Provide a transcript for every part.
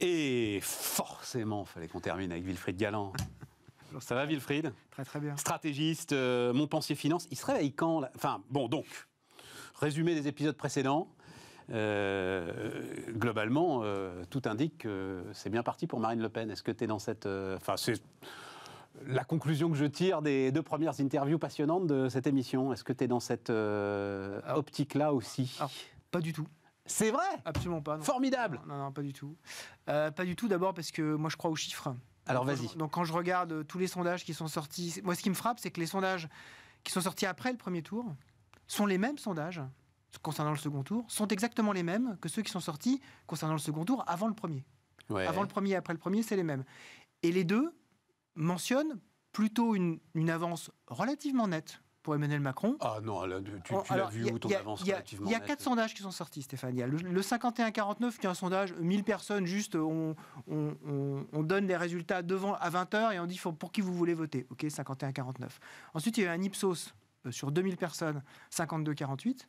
Et forcément, il fallait qu'on termine avec Wilfried Galland. Ça va, Wilfried Très, très bien. Stratégiste, euh, mon pensier finance. Il se réveille quand Enfin, bon, donc, résumé des épisodes précédents. Euh, globalement, euh, tout indique que c'est bien parti pour Marine Le Pen. Est-ce que tu es dans cette. Enfin, c'est la conclusion que je tire des deux premières interviews passionnantes de cette émission. Est-ce que tu es dans cette optique-là aussi Pas du tout. C'est vrai Absolument pas. Formidable non, non, pas du tout. Euh, pas du tout d'abord parce que moi je crois aux chiffres. Alors vas-y. Donc quand je regarde euh, tous les sondages qui sont sortis, moi ce qui me frappe c'est que les sondages qui sont sortis après le premier tour sont les mêmes sondages concernant le second tour, sont exactement les mêmes que ceux qui sont sortis concernant le second tour avant le premier. Avant le premier et après le premier, c'est les mêmes. Et les deux mentionnent plutôt une avance relativement nette pour Emmanuel Macron. Ah non, tu, oh, l'as vu où ton relativement. Il y a quatre sondages qui sont sortis, Stéphane. le, 51,49, 51-49 qui est un sondage, 1000 personnes, juste euh, on, donne les résultats devant à 20h et on dit pour qui vous voulez voter. Ok, 51-49. Ensuite, il y a eu un Ipsos euh, sur 2000 personnes, 52-48.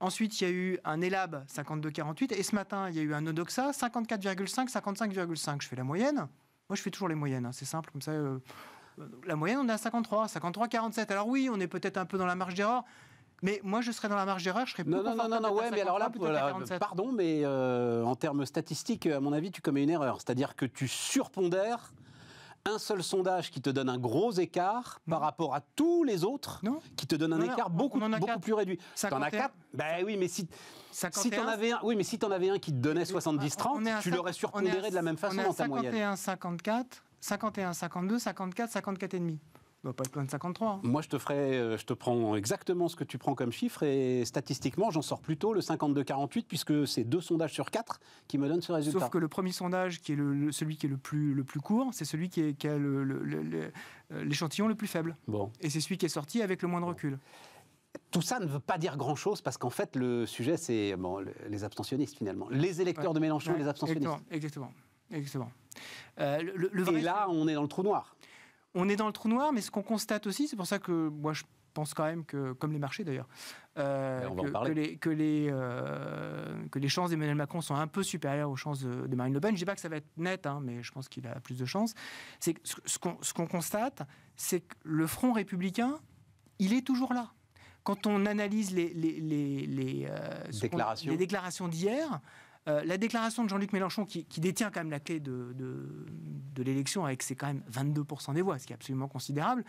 Ensuite, il y a eu un ELAB, 52-48. Et ce matin, il y a eu un Odoxa, 54,5, 55,5. Je fais la moyenne. Moi, je fais toujours les moyennes. Hein. C'est simple, comme ça, euh, la moyenne, on est à 53, 53, 47. Alors oui, on est peut-être un peu dans la marge d'erreur. Mais moi, je serais dans la marge d'erreur, je serais plus non, non, non, non, non, ouais, mais alors là, pardon, mais euh, en termes statistiques, à mon avis, tu commets une erreur. C'est-à-dire que tu surpondères un seul sondage qui te donne un gros écart par rapport à tous les autres, qui te donne un écart beaucoup, beaucoup plus réduit. T'en as quatre Ben oui, mais si. tu Si avais un, oui, mais si en avais un qui te donnait 70-30, tu l'aurais surpondéré de la même façon en ta moyenne. 51-54, 51, 52, 54, 54 et demi. On pas être plein de 53. Hein. Moi, je te ferai, euh, je te prends exactement ce que tu prends comme chiffre et statistiquement, j'en sors plutôt le 52-48 puisque c'est deux sondages sur quatre qui me donnent ce résultat. Sauf que le premier sondage, qui est le, celui qui est le plus, le plus court, c'est celui qui, est, a euh, l'échantillon le, plus faible. Bon. Et c'est celui qui est sorti avec le moins de recul. Tout ça ne veut pas dire grand-chose parce qu'en fait, le sujet, c'est bon, les abstentionnistes finalement. Les électeurs de Mélenchon et les abstentionnistes. Exactement. exactement. Euh, Et là, on est dans le trou noir. On est dans le trou noir, mais ce qu'on constate aussi, c'est pour ça que moi je pense quand même que, comme les marchés d'ailleurs, euh, ben, que, les, euh, que, les, chances d'Emmanuel Macron sont un peu supérieures aux chances de, Marine Le Pen. Je ne dis pas que ça va être net, hein, mais je pense qu'il a plus de chances. C'est ce, qu'on constate, c'est que le front républicain, il est toujours là. Quand on analyse les, déclarations d'hier, euh, la déclaration de Jean-Luc Mélenchon, qui, détient quand même la clé de, l'élection, avec ses quand même 22% des voix, ce qui est absolument considérable,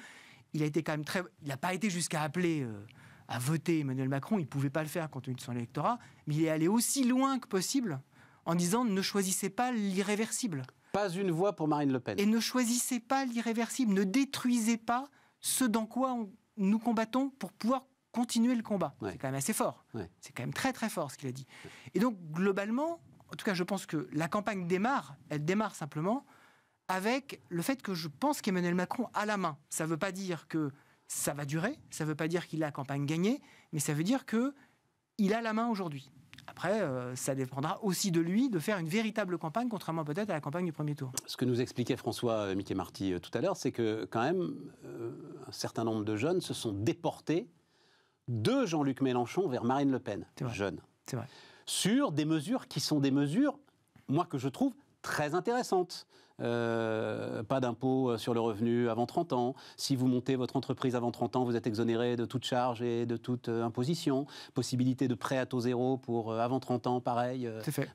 il a été quand même très. Il n'a pas été jusqu'à appeler. Euh, à voter Emmanuel Macron, il ne pouvait pas le faire compte tenu de son électorat, mais il est allé aussi loin que possible en disant ne choisissez pas l'irréversible. Pas une voix pour Marine Le Pen. Et ne choisissez pas l'irréversible, ne détruisez pas ce dans quoi nous combattons pour pouvoir continuer le combat. C'est quand même assez fort. C'est quand même très très fort ce qu'il a dit. Et donc globalement, en tout cas je pense que la campagne démarre, elle démarre simplement avec le fait que je pense qu'Emmanuel Macron a la main. Ça ne veut pas dire que ça va durer, ça ne veut pas dire qu'il a la campagne gagnée, mais ça veut dire que il a la main aujourd'hui. Après, euh, ça dépendra aussi de lui de faire une véritable campagne, contrairement peut-être à la campagne du premier tour. Ce que nous expliquait François euh, Mickey Marty euh, tout à l'heure, c'est que quand même, un certain nombre de jeunes se sont déportés de Jean-Luc Mélenchon vers Marine Le Pen, jeune, vrai. sur des mesures qui sont des mesures, moi que je trouve très intéressantes. Euh, pas d'impôt euh, sur le revenu avant 30 ans. Si vous montez votre entreprise avant 30 ans, vous êtes exonéré de toute charge et de toute euh, imposition. Possibilité de prêt à taux zéro pour avant 30 ans, pareil. fait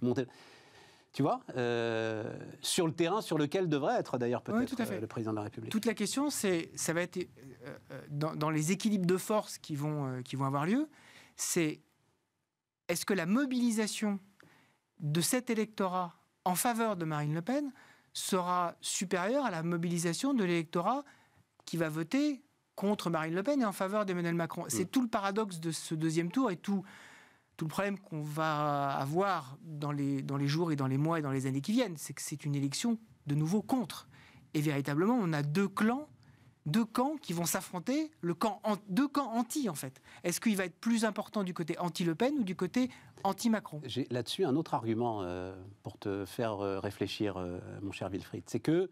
tu vois, euh, sur le terrain sur lequel devrait être d'ailleurs peut-être euh, le président de la République. Toute la question, c'est, ça va être euh, dans, les équilibres de force qui vont, qui vont avoir lieu, c'est est-ce que la mobilisation de cet électorat en faveur de Marine Le Pen sera supérieure à la mobilisation de l'électorat qui va voter contre Marine Le Pen et en faveur d'Emmanuel Macron. C'est hmm. tout le paradoxe de ce deuxième tour et tout tout le problème qu'on va avoir dans les, dans les jours et dans les mois et dans les années qui viennent, c'est que c'est une élection de nouveau contre. Et véritablement, on a deux clans, deux camps qui vont s'affronter, le camp en, deux camps anti en fait. Est-ce qu'il va être plus important du côté anti-Le Pen ou du côté anti-Macron J'ai là-dessus un autre argument euh, pour te faire euh, réfléchir, euh, mon cher Wilfried. C'est que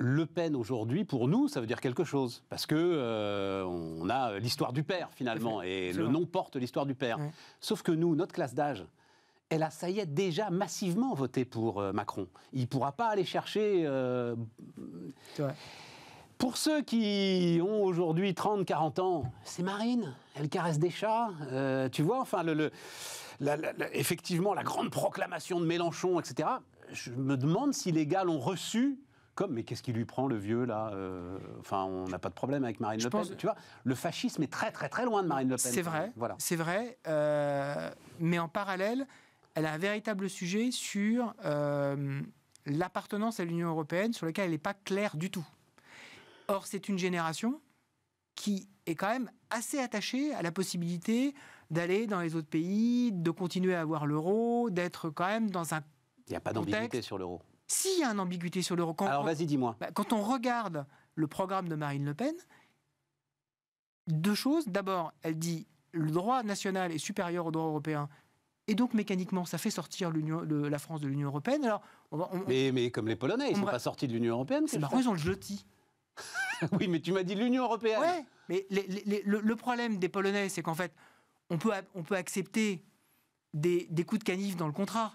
le Pen aujourd'hui, pour nous, ça veut dire quelque chose, parce que euh, on a l'histoire du père finalement, et le nom porte l'histoire du père. Sauf que nous, notre classe d'âge, elle a, ça y est, déjà massivement voté pour euh, Macron. Il ne pourra pas aller chercher. Euh, pour ceux qui ont aujourd'hui 30-40 ans, c'est Marine, elle caresse des chats, tu vois, enfin, le, effectivement, la grande proclamation de Mélenchon, etc. Je me demande si les gars l'ont reçu mais qu'est-ce qui lui prend le vieux là euh, Enfin, on n'a pas de problème avec Marine Le Pen. Tu vois, le fascisme est très très très loin de Marine Le Pen. C'est vrai. Voilà. C'est vrai. Euh, mais en parallèle, elle a un véritable sujet sur euh, l'appartenance à l'Union européenne, sur lequel elle n'est pas claire du tout. Or, c'est une génération qui est quand même assez attachée à la possibilité d'aller dans les autres pays, de continuer à avoir l'euro, d'être quand même dans un. Il n'y a pas d'ambiguïté sur l'euro. S'il y a une ambiguïté sur l'euro... Alors vas-y, dis-moi. Bah, quand on regarde le programme de Marine Le Pen, deux choses. D'abord, elle dit le droit national est supérieur au droit européen. Et donc, mécaniquement, ça fait sortir la France de l'Union européenne. Alors, mais, mais, comme les Polonais, ils ne sont pas sortis de l'Union européenne. C'est marrant, ils ont le oui, mais tu m'as dit l'Union européenne. Oui, mais le, problème des Polonais, c'est qu'en fait, on peut, on peut accepter des coups de canif dans le contrat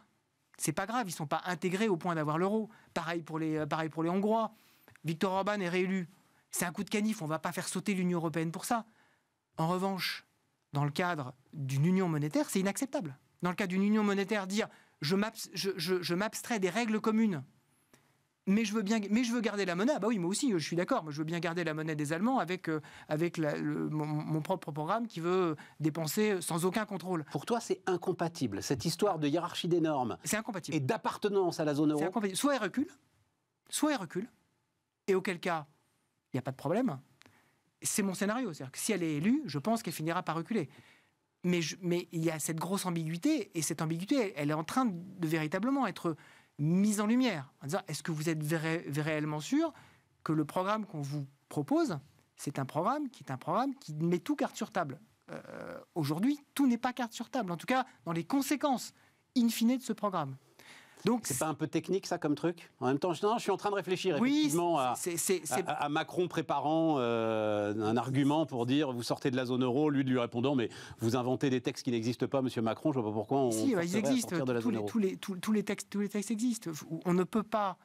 c'est pas grave, ils sont pas intégrés au point d'avoir l'euro. Pareil pour les, euh, pour les Hongrois. Victor Orban est réélu. C'est un coup de canif, on va pas faire sauter l'Union européenne pour ça. En revanche, dans le cadre d'une union monétaire, c'est inacceptable. Dans le cadre d'une union monétaire, dire je m'abstrais des règles communes mais je veux bien, mais je veux garder la monnaie. Ah bah oui, moi aussi, je suis d'accord. Mais je veux bien garder la monnaie des Allemands avec euh, avec mon, propre programme qui veut dépenser sans aucun contrôle. Pour toi, c'est incompatible cette histoire de hiérarchie des normes. C'est incompatible. Et d'appartenance à la zone euro. Soit elle recule, soit elle recule, et auquel cas, il n'y a pas de problème. C'est mon scénario, c'est-à-dire que si elle est élue, je pense qu'elle finira par reculer. Mais, mais il y a cette grosse ambiguïté, et cette ambiguïté, elle, est en train de véritablement être mise en lumière, en disant est-ce que vous êtes réellement sûr que le programme qu'on vous propose, c'est un programme qui est un programme qui met tout carte sur table. Euh, aujourd'hui, tout n'est pas carte sur table, en tout cas dans les conséquences in fine de ce programme c'est pas un peu technique ça comme truc En même temps, je, je suis en train de réfléchir oui, effectivement à, Macron préparant euh, un argument pour dire vous sortez de la zone euro, lui lui répondant mais vous inventez des textes qui n'existent pas, Monsieur Macron. Je vois pas pourquoi on. Si, bah, ils existent. tous, les, textes, tous les existent. On ne peut pas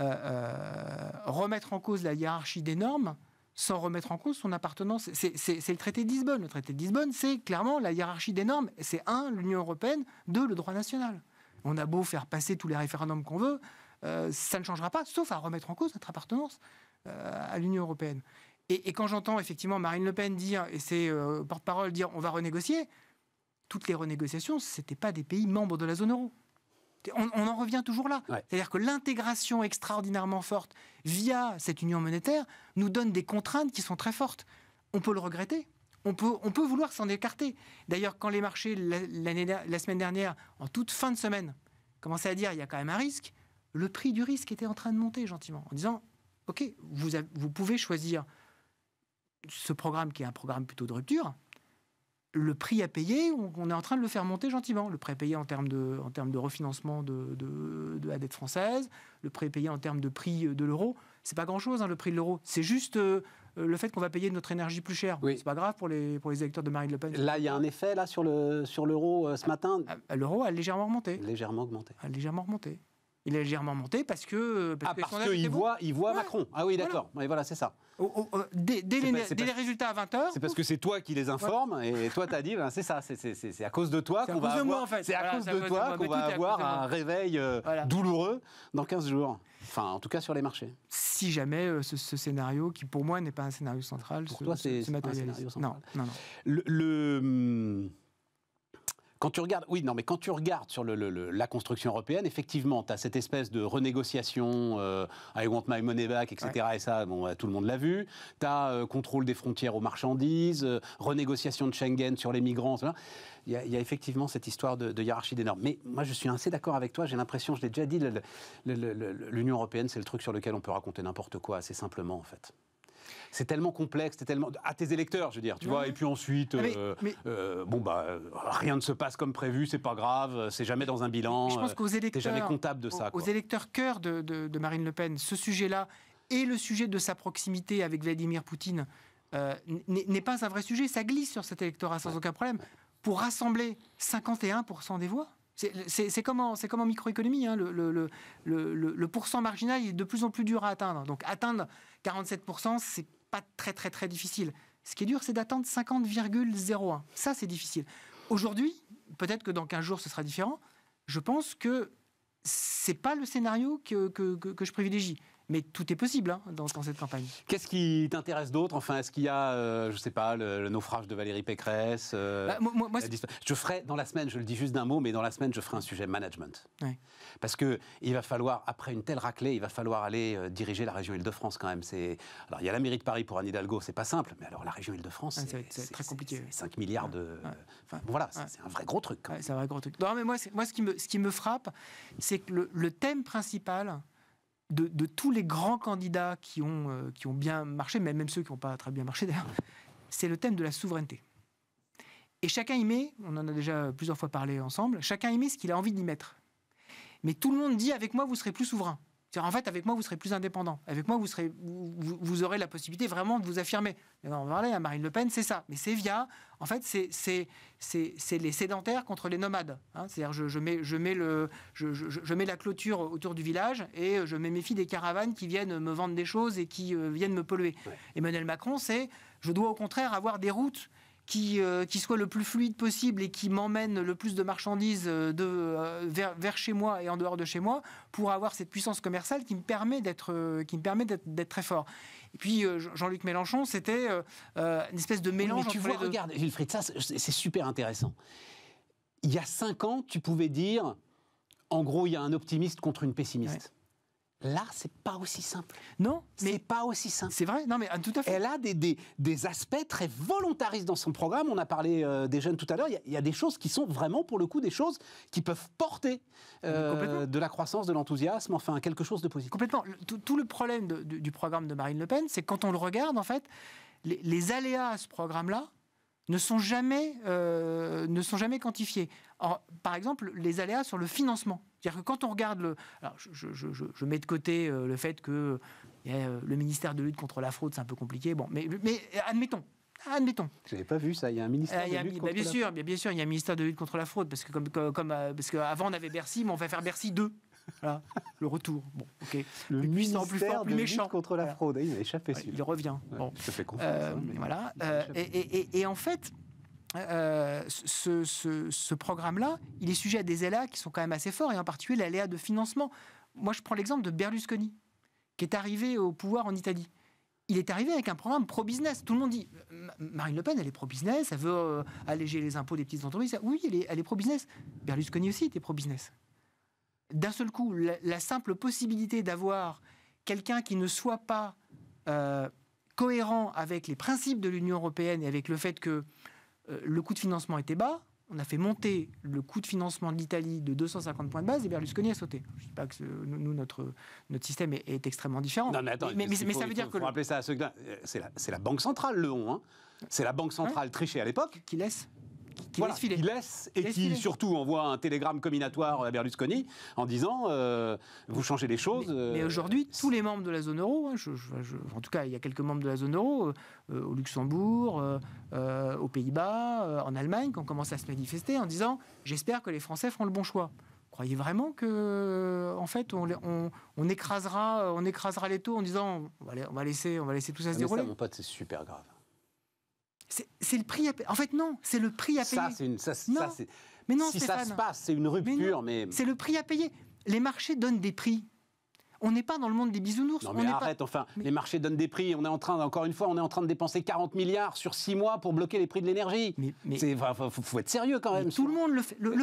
euh, euh, remettre en cause la hiérarchie des normes sans remettre en cause son appartenance. C'est le traité de Lisbonne. Le traité de Lisbonne, c'est clairement la hiérarchie des normes. C'est un, l'Union européenne, deux, le droit national. On a beau faire passer tous les référendums qu'on veut, euh, ça ne changera pas, sauf à remettre en cause notre appartenance euh, à l'Union européenne. Et, quand j'entends effectivement Marine Le Pen dire, et ses euh, porte-parole dire on va renégocier, toutes les renégociations, ce n'étaient pas des pays membres de la zone euro. On, en revient toujours là. C'est-à-dire que l'intégration extraordinairement forte via cette union monétaire nous donne des contraintes qui sont très fortes. On peut le regretter, on peut, vouloir s'en écarter. D'ailleurs, quand les marchés, la, semaine dernière, en toute fin de semaine, commençaient à dire il y a quand même un risque, le prix du risque était en train de monter gentiment, en disant, OK, vous, pouvez choisir ce programme qui est un programme plutôt de rupture, le prix à payer, on, est en train de le faire monter gentiment. Le prêt payé en termes de, en termes de refinancement de, de la dette française, le prêt payé en termes de prix de l'euro c'est pas grand-chose hein, le prix de l'euro. C'est juste euh, euh, le fait qu'on va payer notre énergie plus cher. Oui. C'est pas grave pour les, pour les électeurs de Marine Le Pen. Là, il y a un effet là sur l'euro le, sur l'euro euh, ce matin. Ah, l'euro a légèrement remonté. Légèrement augmenté. A légèrement remonté. Il est légèrement monté parce que. Euh, parce ah, parce qu'il voit, il voit Macron. Ah oui, d'accord. Voilà, voilà c'est ça. dès, les, résultats à 20h. C'est parce que c'est toi qui les informe et toi, tu as dit, ben, c'est ça, c'est à cause de toi qu'on va avoir. C'est à cause de toi qu'on va bah, avoir un réveil euh, douloureux dans 15 jours. Enfin, en tout cas, sur les marchés. Si jamais euh, ce, scénario, qui pour moi n'est pas un scénario central, pour se, toi, c'est un scénario Non, non, non. le hum, quand tu regardes, oui, non, mais quand tu regardes sur le, la construction européenne, effectivement, tu as cette espèce de renégociation, euh, I want my money back, etc. Et ça, bon, bah, tout le monde l'a vu. Tu as euh, contrôle des frontières aux marchandises, euh, renégociation de Schengen sur les migrants. Il y, a, il y, a effectivement cette histoire de, de hiérarchie des normes. Mais moi, je suis assez d'accord avec toi. J'ai l'impression, je l'ai déjà dit, l'Union européenne, c'est le truc sur lequel on peut raconter n'importe quoi, assez simplement, en fait c'est tellement complexe, c'est tellement à tes électeurs, je veux dire, tu vois. Et puis ensuite, ah, euh, euh, bon bah rien ne se passe comme prévu, c'est pas grave, c'est jamais dans un bilan. Je pense euh, qu'aux électeurs, jamais comptable de ça. Aux, électeurs cœur de, Marine Le Pen, ce sujet-là et le sujet de sa proximité avec Vladimir Poutine n'est pas un vrai sujet. Ça glisse sur cet électorat sans aucun problème pour rassembler 51% des voix. C'est comme en, microéconomie, hein. le, le, pourcent marginal est de plus en plus dur à atteindre. Donc atteindre 47%, c'est pas très très très difficile. Ce qui est dur, c'est d'atteindre 50,01. Ça, c'est difficile. Aujourd'hui, peut-être que dans 15 jours, ce sera différent. Je pense que ce n'est pas le scénario que je privilégie. Mais tout est possible hein, dans, dans, cette campagne. Qu'est-ce qui t'intéresse d'autre Enfin, est-ce qu'il y a, euh, je sais pas, le, naufrage de Valérie Pécresse euh, bah, moi, Je ferai dans la semaine, je le dis juste d'un mot, mais dans la semaine, je ferai un sujet management. Parce que il va falloir, après une telle raclée, il va falloir aller euh, diriger la région Île-de-France quand même. C'est alors il y a la mairie de Paris pour Anne Hidalgo, c'est pas simple, mais alors la région Île-de-France, c'est très compliqué. 5 milliards de. Enfin, voilà, c'est un vrai gros truc. C'est un vrai gros truc. Non, mais moi, moi, ce qui me, ce qui me frappe, c'est que le thème principal de, tous les grands candidats qui ont, euh, qui ont bien marché, mais même ceux qui n'ont pas très bien marché d'ailleurs, c'est le thème de la souveraineté. Et chacun y met, on en a déjà plusieurs fois parlé ensemble, chacun y met ce qu'il a envie d'y mettre. Mais tout le monde dit avec moi, vous serez plus souverain. En fait, avec moi, vous serez plus indépendant. Avec moi, vous, serez, vous, aurez la possibilité vraiment de vous affirmer. on va parler à hein, Marine Le Pen, c'est ça. Mais c'est via, en fait, c'est les sédentaires contre les nomades. C'est-à-dire, je, mets, la clôture autour du village et je me méfie des caravanes qui viennent me vendre des choses et qui euh, viennent me polluer. Emmanuel Macron, c'est, je dois au contraire avoir des routes euh, qui, soit le plus fluide possible et qui m'emmène le plus de marchandises euh, euh, vers, chez moi et en dehors de chez moi pour avoir cette puissance commerciale qui me permet d'être qui me permet d'être très fort. Et puis Jean-Luc Mélenchon, c'était une espèce de mélange. tu vois, deux... regarde, Wilfried, ça c'est super intéressant. Il y a cinq ans, tu pouvais dire, en gros, il y a un optimiste contre une pessimiste. Là, c'est pas aussi simple. Non, n'est pas aussi simple. C'est vrai, non, mais ah, tout à fait. Elle a des, des, aspects très volontaristes dans son programme. On a parlé euh, des jeunes tout à l'heure. Il y, a des choses qui sont vraiment, pour le coup, des choses qui peuvent porter euh, de la croissance, de l'enthousiasme, enfin, quelque chose de positif. Complètement. tout, le problème du, programme de Marine Le Pen, c'est quand on le regarde, en fait, les, les aléas à ce programme-là, ne sont jamais, euh, ne sont jamais quantifiés. par exemple, les aléas sur le financement. C'est-à-dire que quand on regarde le... je, mets de côté euh, le fait que euh, le ministère de lutte contre la fraude, c'est un peu compliqué. Bon, mais, mais admettons, Admettons. Je pas vu ça. Il y a un ministère de lutte contre bah, bien la sûr, fraude. Bien, sûr, il y a un ministère de lutte contre la fraude. Parce que, comme, comme, parce on avait Bercy, mais on va faire Bercy 2 le retour. Bon, Le plus puissant, plus méchant. contre la fraude, il échappé. il revient. Bon. Euh, hein, voilà. Euh, et, en fait. Euh, ce, programme-là, il est sujet à des aléas qui sont quand même assez forts, et en particulier l'aléa de financement. Moi, je prends l'exemple de Berlusconi, qui est arrivé au pouvoir en Italie il est arrivé avec un programme pro-business. Tout le monde dit Marine Le Pen, elle est pro-business, elle veut alléger les impôts des petites entreprises. Oui, elle est, elle est pro-business. Berlusconi aussi était pro-business d'un seul coup, la, simple possibilité d'avoir quelqu'un qui ne soit pas euh, cohérent avec les principes de l'Union européenne et avec le fait que euh, le coût de financement était bas, on a fait monter le coût de financement de l'Italie de 250 points de base et Berlusconi a sauté. Je ne dis pas que nous, notre, notre système est, extrêmement différent. Non, mais, attends, mais, ça veut dire que. rappeler ça à ceux C'est la, Banque centrale, le on. Hein. C'est la Banque centrale hein trichée à l'époque. Qui laisse qui laisse et qui surtout envoie un télégramme combinatoire à Berlusconi en disant euh, vous changez les choses. Mais, euh, aujourd'hui, tous les membres de la zone euro, hein, je, en tout cas, il y a quelques membres de la zone euro, euh, au Luxembourg, aux Pays-Bas, en Allemagne, qui ont commencé à se manifester en disant j'espère que les Français feront le bon choix croyez vraiment que, en fait, on, on, écrasera, on écrasera les taux en disant on va, on va laisser, on va laisser tout ça se ah, dérouler Ça, pote, c'est super grave. C'est le prix à payer. En fait, non, c'est le prix à payer. Ça, c'est une. Ça, non. Ça, mais non, si ça se passe, c'est une rupture, mais... C'est le prix à payer. Les marchés donnent des prix. On n'est pas dans le monde des bisounours. Non, mais arrête, enfin, les marchés donnent des prix. On est en train, encore une fois, on est en train de dépenser 40 milliards sur 6 mois pour bloquer les prix de l'énergie. Mais, Il faut, être sérieux quand même. Tout le monde le fait. Le,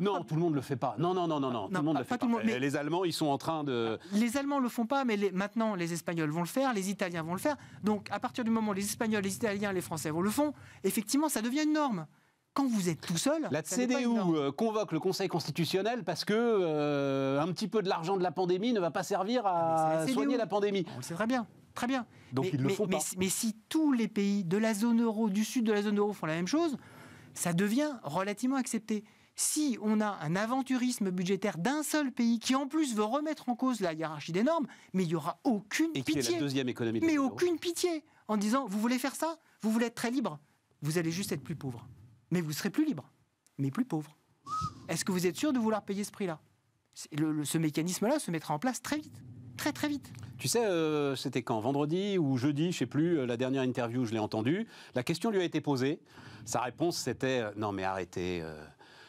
non, tout le monde le fait pas. Non, non, non, non, non. tout le monde le fait pas. mais... Les Allemands, ils sont en train de. Ah, les Allemands le font pas, mais maintenant, les Espagnols vont le faire, les Italiens vont le faire. Donc, à partir du moment où les Espagnols, les Italiens, les Français vont le font, effectivement, ça devient une norme quand vous êtes tout seul. La CDU euh, convoque le Conseil constitutionnel parce que euh, un petit peu de l'argent de la pandémie ne va pas servir à ah, soigner la pandémie. On le sait très bien. Très bien. Donc mais, le font pas. Mais, si tous les pays de la zone euro, du sud de la zone euro font la même chose, ça devient relativement accepté. Si on a un aventurisme budgétaire d'un seul pays qui en plus veut remettre en cause la hiérarchie des normes, mais il n'y aura aucune Et pitié. est la deuxième économie de mais aucune pitié en disant vous voulez faire ça, vous voulez être très libre, vous allez juste être plus pauvre mais vous serez plus libre, mais plus pauvre. Est-ce que vous êtes sûr de vouloir payer ce prix-là Ce mécanisme-là se mettra en place très vite, très très vite. Tu sais, euh, c'était quand Vendredi ou jeudi, je sais plus, euh, la dernière interview, je l'ai entendue. La question lui a été posée. Sa réponse, c'était euh, Non, mais arrêtez.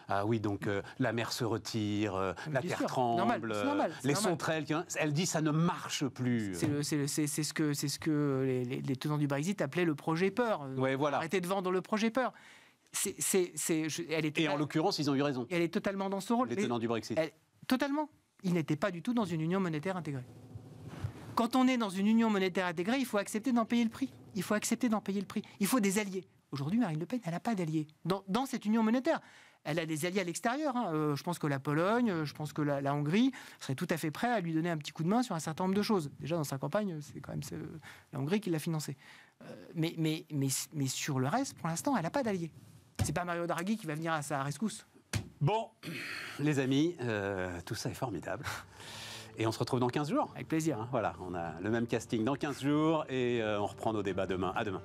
ah oui, donc la mer se retire, la terre tremble, normal, les centrales, Elle dit ça ne marche plus. C'est ce que, ce que les, tenants du Brexit appelaient le projet peur. Ouais, voilà. Arrêtez de vendre le projet peur c'est elle était Et en l'occurrence, ils ont eu raison. Elle est totalement dans son rôle. Les du Brexit. totalement. il n'était pas du tout dans une union monétaire intégrée. Quand on est dans une union monétaire intégrée, il faut accepter d'en payer le prix. Il faut accepter d'en payer le prix. Il faut des alliés. Aujourd'hui, Marine Le Pen, elle n'a pas d'alliés dans, cette union monétaire. Elle a des alliés à l'extérieur. Hein. Euh, je pense que la Pologne, euh, je pense que la, Hongrie serait tout à fait prêt à lui donner un petit coup de main sur un certain nombre de choses. Déjà, dans sa campagne, c'est quand même la Hongrie qui l'a financé. Euh, mais, mais, mais sur le reste, pour l'instant, elle n'a pas d'alliés c'est pas Mario Draghi qui va venir à sa rescousse. Bon, les amis, euh, tout ça est formidable. Et on se retrouve dans 15 jours. Avec plaisir. Hein, voilà, on a le même casting dans 15 jours et euh, on reprend nos débats demain. À demain.